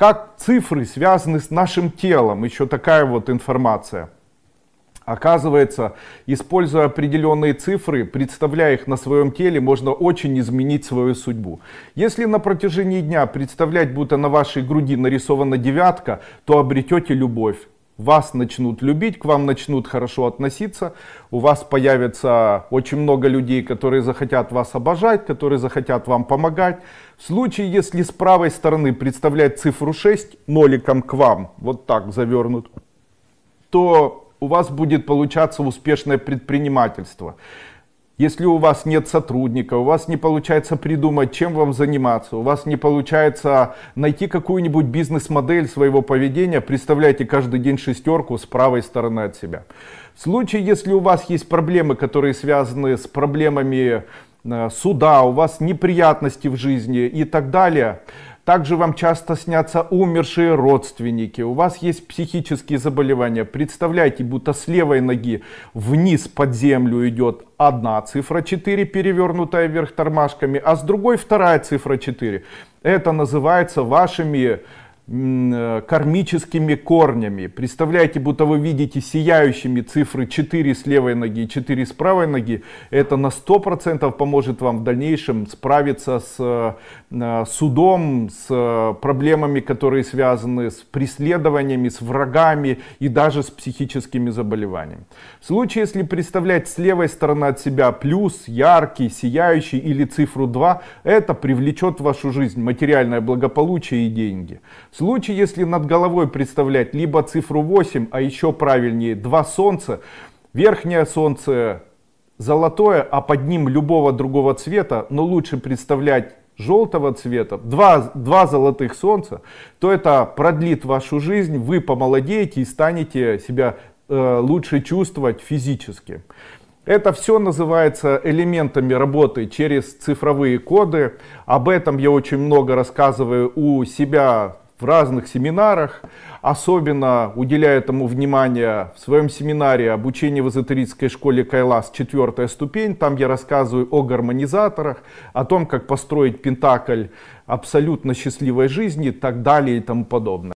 как цифры связаны с нашим телом, еще такая вот информация. Оказывается, используя определенные цифры, представляя их на своем теле, можно очень изменить свою судьбу. Если на протяжении дня представлять, будто на вашей груди нарисована девятка, то обретете любовь вас начнут любить, к вам начнут хорошо относиться, у вас появится очень много людей, которые захотят вас обожать, которые захотят вам помогать. В случае, если с правой стороны представлять цифру 6 ноликом к вам, вот так завернут, то у вас будет получаться успешное предпринимательство. Если у вас нет сотрудника, у вас не получается придумать, чем вам заниматься, у вас не получается найти какую-нибудь бизнес-модель своего поведения, представляйте каждый день шестерку с правой стороны от себя. В случае, если у вас есть проблемы, которые связаны с проблемами э, суда, у вас неприятности в жизни и так далее, также вам часто снятся умершие родственники, у вас есть психические заболевания. Представляете, будто с левой ноги вниз под землю идет одна цифра 4, перевернутая вверх тормашками, а с другой вторая цифра 4. Это называется вашими Э, кармическими корнями. Представляете, будто вы видите сияющими цифры 4 с левой ноги и 4 с правой ноги. Это на 100% поможет вам в дальнейшем справиться с э, э, судом, с проблемами, которые связаны с преследованиями, с врагами и даже с психическими заболеваниями. В случае, если представлять с левой стороны от себя плюс, яркий, сияющий или цифру 2, это привлечет в вашу жизнь материальное благополучие и деньги случае, если над головой представлять либо цифру 8, а еще правильнее, два солнца, верхнее солнце золотое, а под ним любого другого цвета, но лучше представлять желтого цвета, два, два золотых солнца, то это продлит вашу жизнь, вы помолодеете и станете себя э, лучше чувствовать физически. Это все называется элементами работы через цифровые коды. Об этом я очень много рассказываю у себя в разных семинарах, особенно уделяя этому внимание в своем семинаре «Обучение в эзотерической школе Кайлас. Четвертая ступень». Там я рассказываю о гармонизаторах, о том, как построить пентакль абсолютно счастливой жизни и так далее и тому подобное.